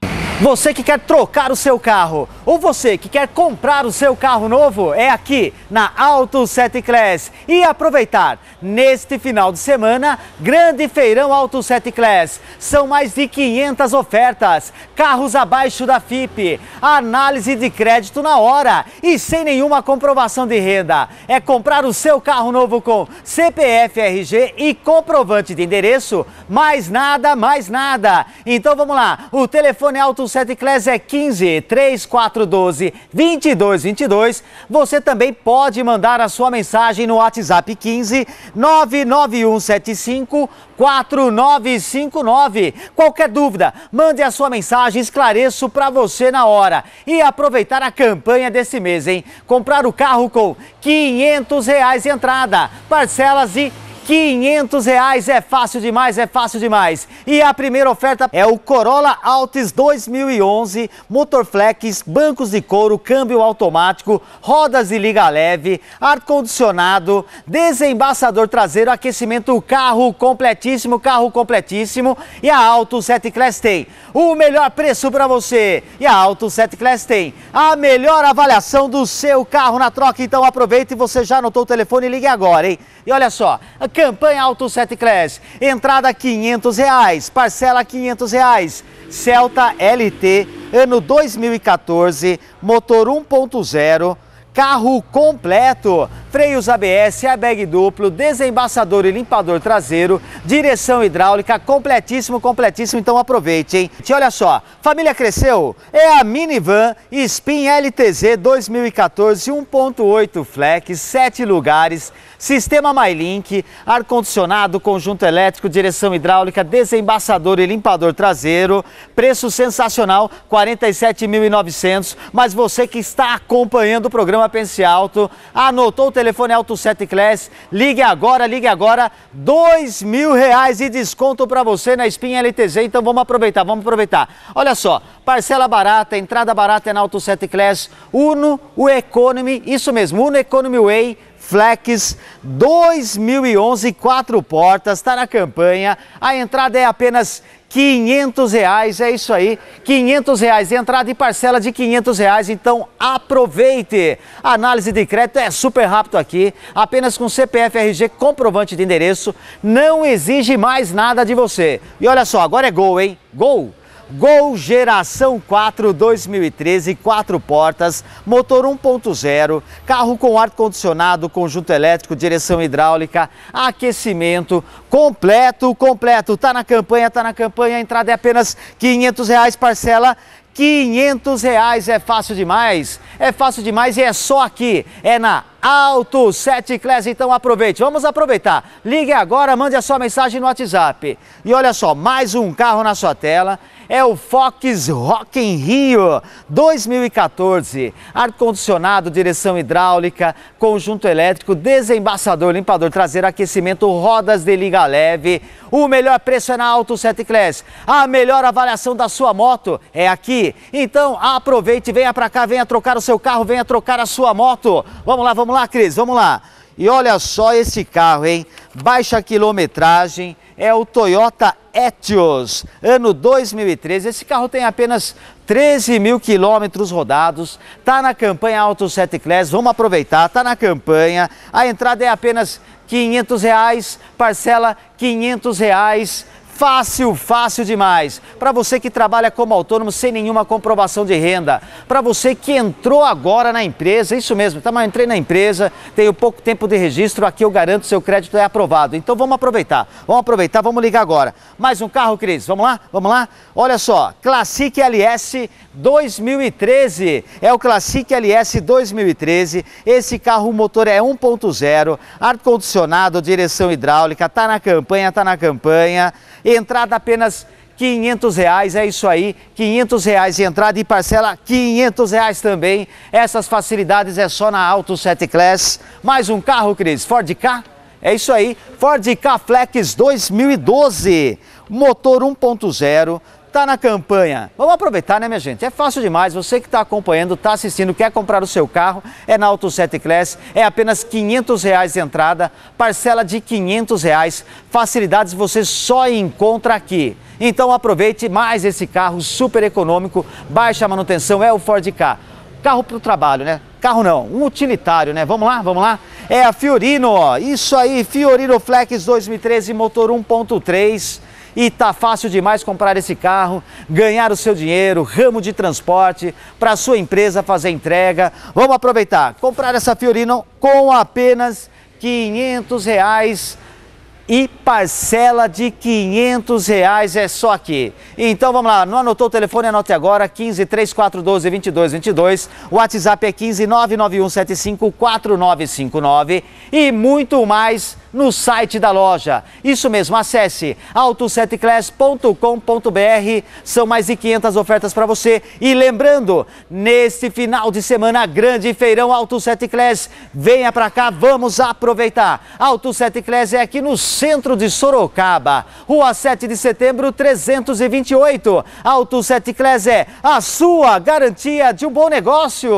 soon. Você que quer trocar o seu carro ou você que quer comprar o seu carro novo é aqui na Auto 7 Class e aproveitar neste final de semana grande feirão Auto 7 Class. São mais de 500 ofertas, carros abaixo da Fipe, análise de crédito na hora e sem nenhuma comprovação de renda. É comprar o seu carro novo com CPF, RG e comprovante de endereço, mais nada, mais nada. Então vamos lá. O telefone Auto 7 Clés é 15 3412 2222. Você também pode mandar a sua mensagem no WhatsApp 15 99175 4959. Qualquer dúvida, mande a sua mensagem, esclareço para você na hora. E aproveitar a campanha desse mês, hein? Comprar o carro com 500 reais entrada, parcelas e 500 reais é fácil demais, é fácil demais. E a primeira oferta é o Corolla Altis 2011, motor flex, bancos de couro, câmbio automático, rodas de liga leve, ar-condicionado, desembaçador traseiro, aquecimento, carro completíssimo, carro completíssimo e a Auto 7 Class tem o melhor preço para você. E a Auto 7 Class tem a melhor avaliação do seu carro na troca. Então aproveita e você já anotou o telefone, ligue agora, hein? E olha só, Campanha Auto 7 Class. Entrada 500 reais, parcela 500 reais. Celta LT, ano 2014, motor 1.0 Carro completo, freios ABS, airbag duplo, desembaçador e limpador traseiro, direção hidráulica, completíssimo, completíssimo, então aproveite, hein? E olha só, família cresceu? É a minivan Spin LTZ 2014 1.8 flex, 7 lugares, sistema MyLink, ar-condicionado, conjunto elétrico, direção hidráulica, desembaçador e limpador traseiro, preço sensacional, 47.900, mas você que está acompanhando o programa programa Pense Alto. Anotou o telefone Alto 7 Class. Ligue agora, ligue agora. Dois mil reais de desconto para você na Espinha LTZ. Então vamos aproveitar, vamos aproveitar. Olha só, parcela barata, entrada barata é na Alto 7 Class. Uno, o Economy, isso mesmo, Uno Economy Way Flex 2011, quatro portas, está na campanha. A entrada é apenas 500 reais, é isso aí, 500 reais, entrada e parcela de 500 reais, então aproveite. análise de crédito é super rápido aqui, apenas com CPF, RG, comprovante de endereço, não exige mais nada de você. E olha só, agora é gol, hein? Gol! Gol geração 4 2013, quatro portas, motor 1.0, carro com ar-condicionado, conjunto elétrico, direção hidráulica, aquecimento, completo, completo. Tá na campanha, tá na campanha, a entrada é apenas 500 reais, parcela 500 reais, é fácil demais, é fácil demais e é só aqui, é na Auto 7 Class, então aproveite. Vamos aproveitar. Ligue agora, mande a sua mensagem no WhatsApp. E olha só, mais um carro na sua tela. É o Fox Rock in Rio 2014. Ar-condicionado, direção hidráulica, conjunto elétrico, desembaçador, limpador traseiro, aquecimento, rodas de liga leve. O melhor preço é na Auto 7 Class. A melhor avaliação da sua moto é aqui. Então aproveite, venha para cá, venha trocar o seu carro, venha trocar a sua moto. Vamos lá, vamos Vamos lá, Cris, vamos lá. E olha só esse carro, hein? Baixa quilometragem, é o Toyota Etios, ano 2013. Esse carro tem apenas 13 mil quilômetros rodados, tá na campanha Auto 7 Class, vamos aproveitar, tá na campanha. A entrada é apenas 500 reais, parcela 500 reais Fácil, fácil demais. Para você que trabalha como autônomo sem nenhuma comprovação de renda. Para você que entrou agora na empresa, isso mesmo, tá, mas entrei na empresa, tenho pouco tempo de registro, aqui eu garanto seu crédito é aprovado. Então vamos aproveitar, vamos aproveitar, vamos ligar agora. Mais um carro, Cris, vamos lá, vamos lá? Olha só, Classic LS 2013, é o Classic LS 2013, esse carro o motor é 1.0, ar-condicionado, direção hidráulica, tá na campanha, tá na campanha entrada apenas 500 reais, é isso aí, 500 reais de entrada e parcela 500 reais também. Essas facilidades é só na Auto 7 Class. Mais um carro, Cris, Ford K? É isso aí, Ford K Flex 2012, motor 1.0, tá na campanha. Vamos aproveitar, né, minha gente? É fácil demais. Você que está acompanhando, está assistindo, quer comprar o seu carro, é na Auto 7 Class. É apenas 500 reais de entrada, parcela de 500 reais. Facilidades você só encontra aqui. Então aproveite mais esse carro super econômico, baixa manutenção, é o Ford K. Carro para o trabalho, né? Carro não, um utilitário, né? Vamos lá, vamos lá. É a Fiorino, ó. Isso aí, Fiorino Flex 2013, motor 1.3 e tá fácil demais comprar esse carro, ganhar o seu dinheiro, ramo de transporte, para sua empresa fazer entrega. Vamos aproveitar, comprar essa Fiorino com apenas 500 reais e parcela de 500 reais é só aqui. Então vamos lá, não anotou o telefone, anote agora, 15 3412 2222, o WhatsApp é 15 99175 4959 e muito mais no site da loja. Isso mesmo, acesse autosetclass.com.br, são mais de 500 ofertas para você. E lembrando, neste final de semana, grande feirão Auto Set Class, venha para cá, vamos aproveitar. Auto Set Class é aqui no centro de Sorocaba. Rua 7 de setembro, 328. Auto Sete é a sua garantia de um bom negócio.